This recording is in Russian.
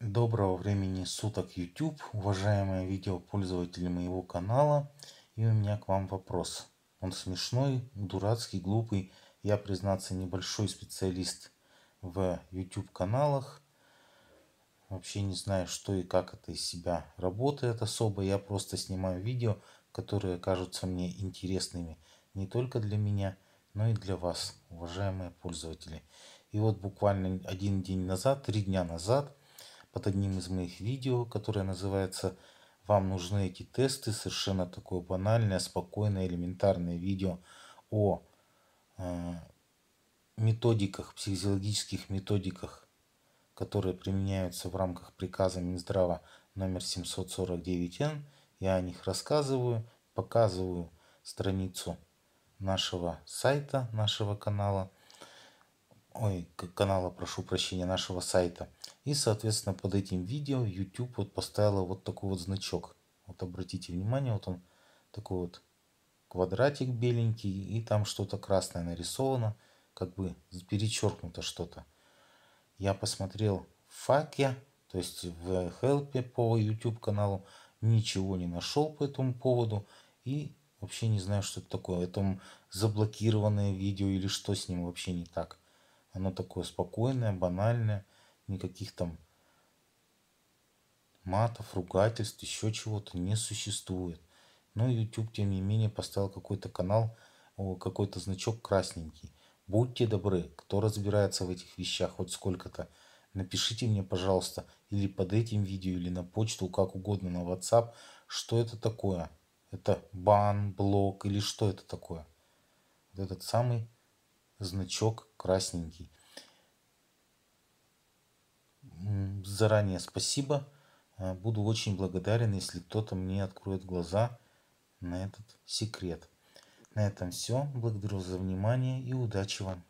Доброго времени суток YouTube, уважаемые видеопользователи моего канала. И у меня к вам вопрос. Он смешной, дурацкий, глупый. Я, признаться, небольшой специалист в YouTube каналах. Вообще не знаю, что и как это из себя работает особо. Я просто снимаю видео, которые кажутся мне интересными. Не только для меня, но и для вас, уважаемые пользователи. И вот буквально один день назад, три дня назад – под одним из моих видео, которое называется «Вам нужны эти тесты». Совершенно такое банальное, спокойное, элементарное видео о э, методиках, психофизиологических методиках, которые применяются в рамках приказа Минздрава номер 749Н. Я о них рассказываю, показываю страницу нашего сайта, нашего канала – ой, канала, прошу прощения, нашего сайта. И, соответственно, под этим видео YouTube вот поставила вот такой вот значок. Вот обратите внимание, вот он такой вот квадратик беленький, и там что-то красное нарисовано, как бы перечеркнуто что-то. Я посмотрел в факе, то есть в хелпе по YouTube каналу, ничего не нашел по этому поводу, и вообще не знаю, что это такое. Это заблокированное видео или что с ним вообще не так. Оно такое спокойное, банальное, никаких там матов, ругательств, еще чего-то не существует. Но ну, YouTube, тем не менее, поставил какой-то канал, какой-то значок красненький. Будьте добры, кто разбирается в этих вещах хоть сколько-то, напишите мне, пожалуйста, или под этим видео, или на почту, как угодно, на WhatsApp, что это такое. Это бан, блок или что это такое? Вот этот самый значок красненький. Заранее спасибо. Э, буду очень благодарен, если кто-то мне откроет глаза на этот секрет. На этом все. Благодарю за внимание и удачи вам.